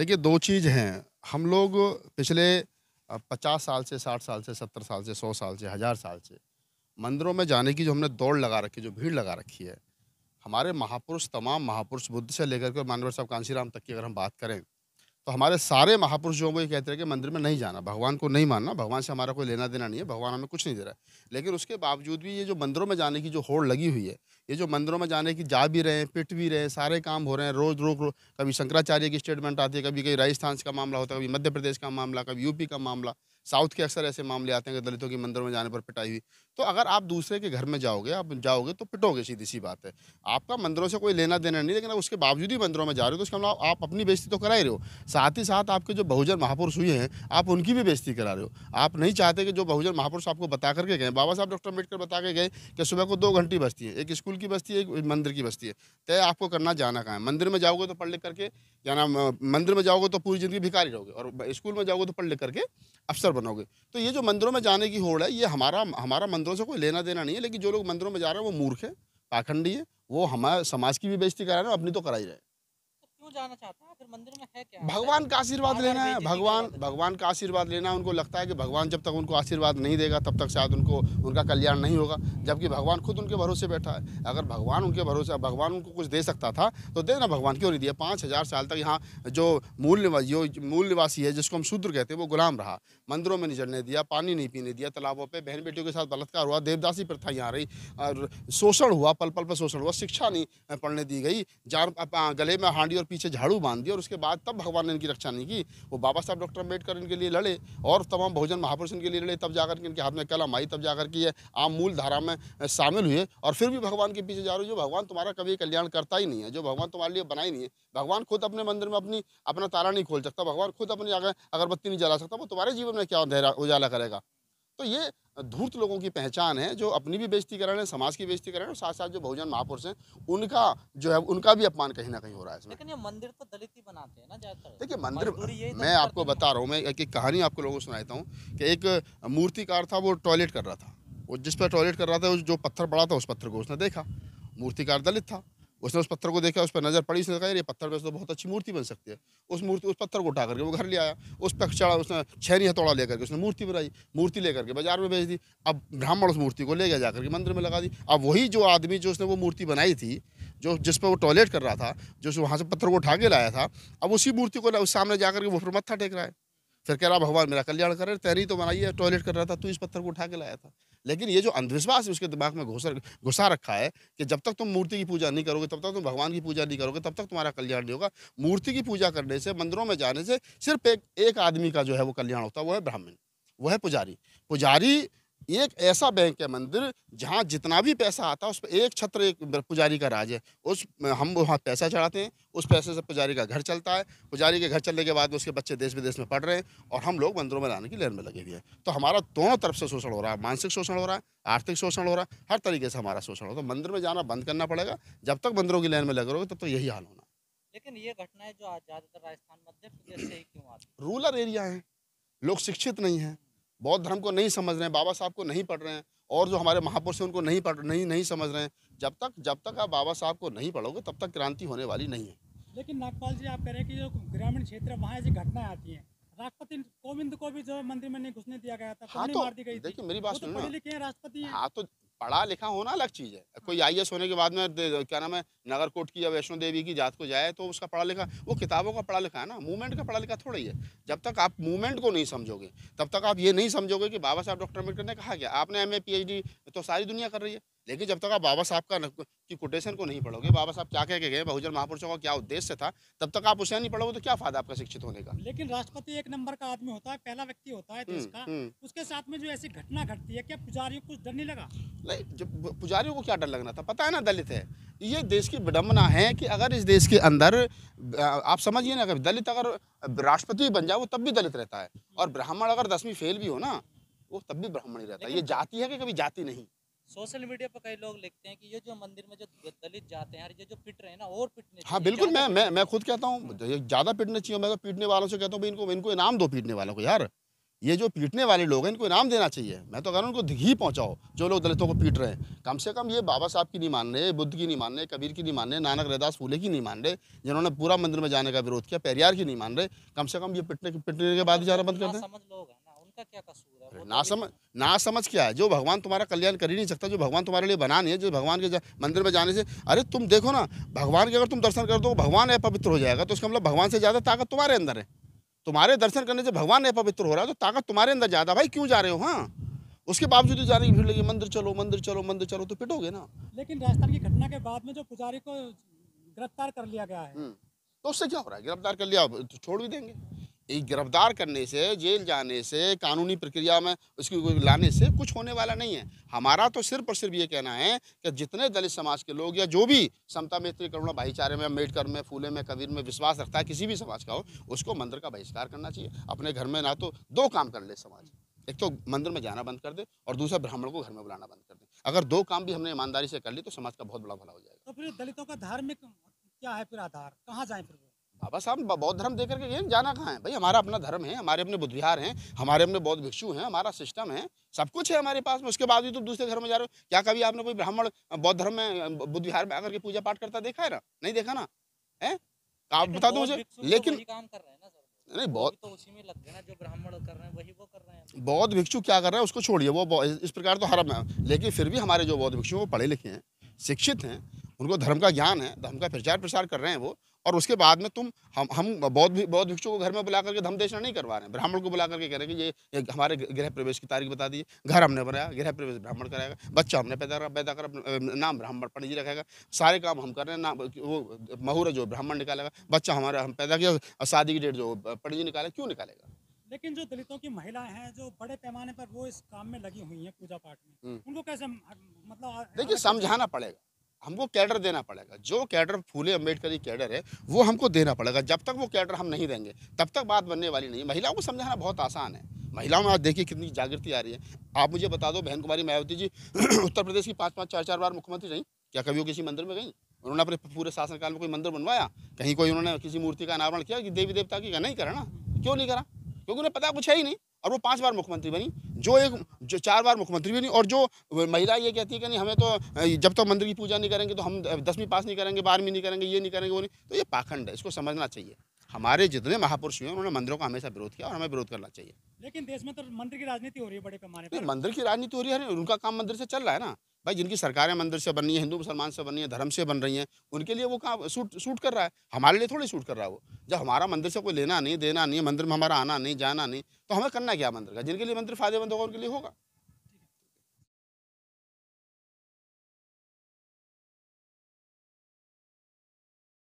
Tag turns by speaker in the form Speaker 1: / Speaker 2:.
Speaker 1: देखिए दो चीज़ हैं हम लोग पिछले पचास साल से साठ साल से सत्तर साल से सौ साल से हज़ार साल से मंदिरों में जाने की जो हमने दौड़ लगा रखी जो भीड़ लगा रखी है हमारे महापुरुष तमाम महापुरुष बुद्ध से लेकर के मानवर साहब कांशीराम तक की अगर हम बात करें तो हमारे सारे महापुरुष जो वो ये कहते हैं कि मंदिर में नहीं जाना भगवान को नहीं मानना भगवान से हमारा कोई लेना देना नहीं है भगवान हमें कुछ नहीं दे रहा है लेकिन उसके बावजूद भी ये जो मंदिरों में जाने की जो होड़ लगी हुई है ये जो मंदिरों में जाने की जा भी रहे हैं पिट भी रहे हैं सारे काम हो रहे हैं रोज़ रोक रो, कभी शंकराचार्य की स्टेटमेंट आती है कभी कभी राजस्थान का मामला होता है कभी मध्य प्रदेश का मामला कभी यूपी का मामला साउथ के अक्सर ऐसे मामले आते हैं कि दलितों के मंदिरों में जाने पर पिटाई हुई तो अगर आप दूसरे के घर में जाओगे आप जाओगे तो पिटोगे सीधी सी बात है आपका मंदिरों से कोई लेना देना नहीं लेकिन उसके बावजूद ही मंदिरों में जा रहे हो तो उसका आप अपनी बेजती तो करा ही रहे हो साथ ही साथ आपके जो बहुजन महापुरुष हुए हैं आप उनकी भी बेजती करा रहे हो आप नहीं चाहते कि जो बहुजन महापुरुष आपको बता करके गए बाबा साहब डॉक्टर अम्बेडकर बता के गए कि सुबह को दो घंटी बस्ती है एक स्कूल की बस्ती है एक मंदिर की बस्ती है तय आपको करना जाना कहाँ है मंदिर में जाओगे तो पढ़ लिख करके जाना मंदिर में जाओगे तो पूरी ज़िंदगी भिखारी रहोगे और स्कूल में जाओगे तो पढ़ लिख करके अफसर बनोगे तो ये जो मंदिरों में जाने की होड़ है ये हमारा हमारा मंदिर मंदिरों से कोई लेना देना नहीं है लेकिन जो लोग मंदिरों में जा रहे हैं वो मूर्ख है पाखंडी है वो हमारे समाज की भी बेइज्जती करा रहे हैं अपनी तो करा ही रहे हैं जाना चाहते हैं आखिर मंदिर में है क्या भगवान का आशीर्वाद लेना है भगवान भगवान का आशीर्वाद लेना उनको लगता है कि भगवान जब तक उनको आशीर्वाद नहीं देगा तब तक शायद उनको उनका कल्याण नहीं होगा जबकि भगवान खुद उनके भरोसे बैठा है अगर भगवान उनके भरोसे भगवान उनको कुछ दे सकता था तो दे ना भगवान क्यों नहीं दिया पाँच हज़ार साल तक यहाँ जो मूल निवासी मूल निवासी है जिसको हम शूद्र कहते हैं वो गुलाम रहा मंदिरों में नहीं चढ़ने दिया पानी नहीं पीने दिया तालाबों पर बहन बेटियों के साथ बलात्कार हुआ देवदासी प्रथा यहाँ रही शोषण हुआ पल पल पर शोषण हुआ शिक्षा नहीं पढ़ने दी गई जान गले में हांडी और पीछे पीछे झाड़ू बांध दिया और उसके बाद तब भगवान ने इनकी रक्षा नहीं की वो बाबा साहब डॉक्टर अम्बेडकर इनके लिए लड़े और तमाम बहुजन महापुरुष इनके लिए लड़े तब जाकर के इनके हाथ में कलम आई तब जाकर के आम मूल धारा में शामिल हुए और फिर भी भगवान के पीछे जा रहे जो भगवान तुम्हारा कभी कल्याण करता ही नहीं है जो भगवान तुम्हारे लिए बनाई नहीं है भगवान खुद अपने मंदिर में अपनी अपना तारा नहीं खोल सकता भगवान खुद अपनी अगरबत्ती नहीं जला सकता वो तुम्हारे जीवन में क्या उजाला करेगा तो ये धूर्त लोगों की पहचान है जो अपनी भी बेजती कर रहे हैं समाज की बेजती कर रहे हैं और साथ साथ जो बहुजन महापुरुष हैं उनका जो है उनका भी अपमान कहीं ना कहीं हो रहा है इसमें लेकिन ये मंदिर तो दलित ही बनाते हैं ना ज्यादातर देखिए मंदिर तो मैं आपको बता रहा हूँ मैं एक कहानी आपको लोगों को सुनाता हूँ कि एक मूर्तिकार था वो टॉयलेट कर रहा था वो जिस पर टॉयलेट कर रहा था जो पत्थर पड़ा था उस पत्थर को उसने देखा मूर्तिकार दलित था उसने उस पत्थर को देखा उस पर नजर पड़ी उसने कहा ये पत्थर में तो बहुत अच्छी मूर्ति बन सकती है उस मूर्ति उस पत्थर को उठा करके वो घर ले आया उस पर चढ़ा उसने छहरी हथौड़ा लेकर के उसने मूर्ति बनाई मूर्ति लेकर के बाजार में भेज दी अब ब्राह्मण उस मूर्ति को ले गया जाकर के मंदिर में लगा दी अब वही जो आदमी जो उसने वो मूर्ति बनाई थी जो जिस पर वो टॉयलेट कर रहा था जो वहाँ से पत्थर को उठा के लाया था अब उसी मूर्ति को उस सामने जाकर के वो फिर मत्था टेक रहा है फिर कह रहा भगवान मेरा कल्याण करे तैरी तो बनाइए टॉयलेट कर रहा था तू इस पत्थर को उठा के लाया था लेकिन ये जो अंधविश्वास उसके दिमाग में घुसा घुसा रखा है कि जब तक तुम मूर्ति की पूजा नहीं करोगे तब तक तुम भगवान की पूजा नहीं करोगे तब तक तुम्हारा कल्याण नहीं होगा मूर्ति की पूजा करने से मंदिरों में जाने से सिर्फ एक एक आदमी का जो है वो कल्याण होता है वो है ब्राह्मण वो है पुजारी पुजारी एक ऐसा बैंक है मंदिर जहाँ जितना भी पैसा आता है उस पर एक छत्र एक पुजारी का राज है उस हम वहाँ पैसा चढ़ाते हैं उस पैसे से पुजारी का घर चलता है पुजारी के घर चलने के बाद उसके बच्चे देश विदेश में पढ़ रहे हैं और हम लोग मंदिरों में लाने की लेन में लगे हुए हैं तो हमारा दोनों तरफ से शोषण हो रहा है मानसिक शोषण हो रहा है आर्थिक शोषण हो रहा है हर तरीके से हमारा शोषण हो रहा है तो मंदिर में जाना बंद करना पड़ेगा जब तक मंदिरों की लाइन में लगे रहोगे तब तो यही हाल होना लेकिन ये घटनाएं जो ज़्यादातर राजस्थान मध्य प्रदेश से ही क्यों आती रूरल एरिया है लोग शिक्षित नहीं हैं बौद्ध धर्म को नहीं समझ रहे हैं बाबा साहब को नहीं पढ़ रहे हैं और जो हमारे महापुरुष हैं उनको नहीं पढ़ नहीं नहीं समझ रहे हैं जब तक जब तक आप बाबा साहब को नहीं पढ़ोगे तब तक क्रांति होने वाली नहीं है लेकिन नागपाल जी आप कह रहे हैं कि जो ग्रामीण क्षेत्र वहाँ ऐसी घटनाएं आती हैं राष्ट्रपति कोविंद को भी जो मंदिर में नहीं घुसने दिया गया था हाँ तो, मार दी गई देखिए मेरी बात तो सुनो राष्ट्रपति हाँ तो पढ़ा लिखा होना अलग चीज़ है कोई हाँ। आई होने के बाद में क्या नाम है नगर कोट की या वैष्णो देवी की जात को जाए तो उसका पढ़ा लिखा वो किताबों का पढ़ा लिखा है ना मूवमेंट का पढ़ा लिखा थोड़ा ही है जब तक आप मूवमेंट को नहीं समझोगे तब तक आप ये नहीं समझोगे कि बाबा साहब डॉक्टर अम्बेडकर ने कहा क्या आपने एम ए तो सारी दुनिया कर रही है लेकिन जब तक आप बाबा साहब का की कोटेशन को नहीं पढ़ोगे बाबा साहब क्या कह के गए बहुजन महापुरुषों का क्या उद्देश्य था तब तक आप उसे नहीं पढ़ोगे तो क्या फायदा आपका शिक्षित होने का लेकिन राष्ट्रपति एक नंबर का आदमी होता है पहला व्यक्ति होता है देश तो हम्म, का हम्म। उसके साथ में जो ऐसी घटना घटती है क्या पुजारियों को डर नहीं लगा नहीं जब पुजारियों को क्या डर लगना था पता है ना दलित है ये देश की विडम्बना है कि अगर इस देश के अंदर आप समझिए ना अगर दलित अगर राष्ट्रपति बन जाए वो तब भी दलित रहता है और ब्राह्मण अगर दसवीं फेल भी हो ना वो तब भी ब्राह्मण ही रहता है ये जाति है कि कभी जाति नहीं सोशल मीडिया पर कई लोग लिखते हैं कि ये जो मंदिर में जो दलित जाते हैं ये जो पिट रहे हैं ना और पिटने हाँ बिल्कुल मैं मैं मैं खुद कहता हूँ ज़्यादा पिटना चाहिए मैं तो पीटने वालों से कहता हूँ इनको इनको इनाम दो पीटने वालों को यार ये जो पीटने वाले लोग हैं इनको इनाम देना चाहिए मैं तो कह रहा हूँ उनको घी पहुँचाओ जो लोग दलितों को पीट रहे हैं कम से कम ये बाबा साहब की नहीं मान रहे बुद्ध की नहीं मान रहे कबीर की नहीं मान रहे नानक रहदास फूले की नहीं मान रहे जिन्होंने पूरा मंदिर में जाने का विरोध किया पेरियार की नहीं मान रहे कम से कम ये पिटने पिटने के बाद ही हाँ, जाना बंद कर हाँ, दें उसका क्या कसूर है तो ना समझ ना समझ क्या है जो भगवान तुम्हारा कल्याण कर ही नहीं सकता जो भगवान तुम्हारे लिए बना नहीं है जो भगवान के मंदिर में जाने से अरे तुम देखो ना भगवान के अगर तुम दर्शन कर दो भगवान पवित्र हो जाएगा तो उसका मतलब भगवान से ज़्यादा ताकत तुम्हारे अंदर है तुम्हारे दर्शन करने से भगवान पवित्र हो रहा है तो ताकत तुम्हारे अंदर ज़्यादा भाई क्यों जा रहे हो हाँ उसके बावजूद ही जाने की भीड़ लगी मंदिर चलो मंदिर चलो मंदिर चलो तो पिटोगे ना लेकिन राजस्थान की घटना के बाद में जो पुजारी को गिरफ्तार कर लिया गया है हम्म। तो उससे क्या हो रहा है गिरफ्तार कर लिया छोड़ भी देंगे गिरफ्तार करने से जेल जाने से कानूनी प्रक्रिया में उसकी लाने से कुछ होने वाला नहीं है हमारा तो सिर्फ और सिर्फ ये कहना है कि जितने दलित समाज के लोग या जो भी समता मैत्री करुणा भाईचारे में अम्बेडकर में फूले में कबीर में विश्वास रखता है किसी भी समाज का हो उसको मंदिर का बहिष्कार करना चाहिए अपने घर में ना तो दो काम कर ले समाज एक तो मंदिर में जाना बंद कर दे और दूसरा ब्राह्मण को घर में बुलाना बंद कर दे अगर दो काम भी हमने ईमानदारी से कर ली तो समाज का बहुत बड़ा भला हो जाएगा तो फिर दलितों का धार्मिक क्या है फिर आधार कहाँ जाए फिर हाँ, बाबा साहब बौद्ध धर्म देकर के गए जाना कहाँ है भाई हमारा अपना धर्म है हमारे अपने बुद्ध विहार हैं हमारे अपने बौद्ध भिक्षु हैं हमारा सिस्टम है सब कुछ है हमारे पास में उसके बाद भी तुम तो दूसरे धर्म में जा रहे हो क्या कभी आपने कोई ब्राह्मण बौद्ध धर्म में बुद्ध विहार में आकर के पूजा पाठ करता देखा है ना नहीं देखा ना है तो आप बता दो मुझे तो लेकिन नहीं बहुत तो उसी में लग गए ना जो ब्राह्मण कर रहे हैं वही वो कर रहे हैं बौद्ध भिक्षु क्या कर रहे हैं उसको छोड़िए वो इस प्रकार तो हरम है लेकिन फिर भी हमारे जो बौद्ध भिक्षु वो पढ़े लिखे हैं शिक्षित हैं उनको धर्म का ज्ञान है धर्म का प्रचार प्रसार कर रहे हैं वो और उसके बाद में तुम हम हम बौद्ध बौद्ध भिक्षु को घर में बुला करके धम देशना नहीं करवा रहे हैं ब्राह्मण को बुला करके कह रहे हैं कि ये, ये हमारे गृह प्रवेश की तारीख बता दीजिए घर हमने बनाया गृह प्रवेश ब्राह्मण कराएगा बच्चा हमने पैदा कर पैदा कर नाम ब्राह्मण पंडित जी रखेगा सारे काम हम कर रहे हैं नाम वो महूर जो ब्राह्मण निकालेगा बच्चा हमारा हम पैदा किया और शादी की डेट जो पंडित जी निकाले क्यों निकालेगा लेकिन जो दलितों की महिलाएं हैं जो बड़े पैमाने पर वो इस काम में लगी हुई हैं पूजा पाठ में हम्म। उनको कैसे मतलब देखिए समझाना पड़ेगा हमको कैडर देना पड़ेगा जो कैडर फूले अम्बेडकर की कैडर है वो हमको देना पड़ेगा जब तक वो कैडर हम नहीं देंगे तब तक बात बनने वाली नहीं महिलाओं को समझाना बहुत आसान है महिलाओं में आज देखिए कितनी जागृति आ रही है आप मुझे बता दो बहन कुमारी मायावती जी उत्तर प्रदेश की पाँच पाँच चार चार बार मुख्यमंत्री रहीं क्या कभी वो किसी मंदिर में गई उन्होंने अपने पूरे शासनकाल में कोई मंदिर बनवाया कहीं कोई उन्होंने किसी मूर्ति का अनावरण किया कि देवी देवता की का नहीं करा ना क्यों नहीं करा क्योंकि उन्हें पता कुछ है ही नहीं और वो पांच बार मुख्यमंत्री बनी जो एक जो चार बार मुख्यमंत्री बनी और जो महिला ये कहती है कि नहीं हमें तो जब तक तो मंदिर की पूजा नहीं करेंगे तो हम दसवीं पास नहीं करेंगे बारहवीं नहीं करेंगे ये नहीं करेंगे वो नहीं तो ये पाखंड है इसको समझना चाहिए हमारे जितने महापुरुष हुए उन्होंने मंदिरों का हमेशा विरोध किया और हमें विरोध करना चाहिए लेकिन देश में तो मंदिर की राजनीति हो रही है बड़े पैमाने पर मंदिर की राजनीति हो रही है उनका काम मंदिर से चल रहा है ना भाई जिनकी सरकारें मंदिर से बनी है हिंदू मुसलमान से बनी है धर्म से बन रही हैं उनके लिए वो कहाँ सूट सूट कर रहा है हमारे लिए थोड़ी सूट कर रहा है वो जब हमारा मंदिर से कोई लेना नहीं देना नहीं मंदिर में हमारा आना नहीं जाना नहीं तो हमें करना क्या मंदिर का जिनके लिए मंदिर फायदेमंद होगा उनके लिए होगा